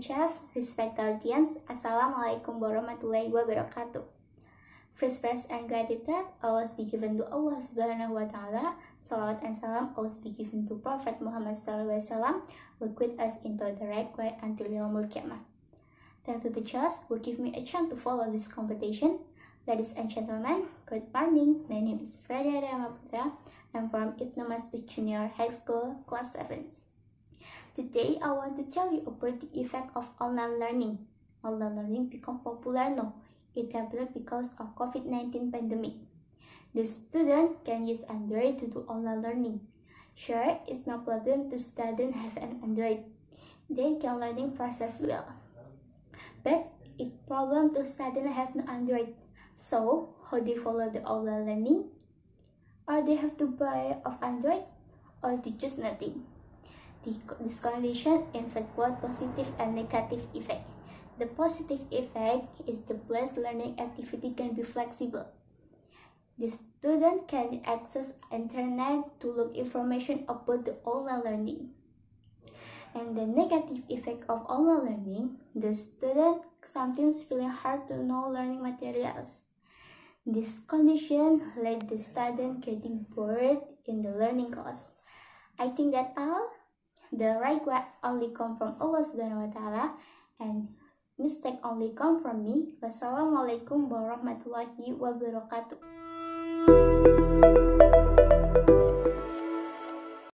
interest, respected audience, Assalamualaikum warahmatullahi wabarakatuh. First praise and gratitude always be given to Allah subhanahu wa ta'ala. Salawat and salam always be given to Prophet Muhammad sallallahu alaihi wasallam who guide us into the right way until Yawmul Qiyamah. Thanks to the judge who give me a chance to follow this competition. Ladies and gentlemen, good morning. My name is Freddy Adama Putra. I'm from Ibnu Masud Junior High School, Class 7. Today, I want to tell you about the effect of online learning. Online learning become popular now. It happened because of COVID-19 pandemic. The student can use Android to do online learning. Sure, it's no problem to student have an Android. They can learning process well. But it problem to student have no Android. So, how they follow the online learning? Or they have to buy of Android? Or they just nothing? This condition affects both positive and negative effect. The positive effect is the blessed learning activity can be flexible. The student can access internet to look information about the online learning. And the negative effect of online learning, the student sometimes feeling hard to know learning materials. This condition led the student getting bored in the learning course. I think that all. the right way only come from Allah Subhanahu wa taala and mistake only come from me. Wassalamualaikum warahmatullahi wabarakatuh.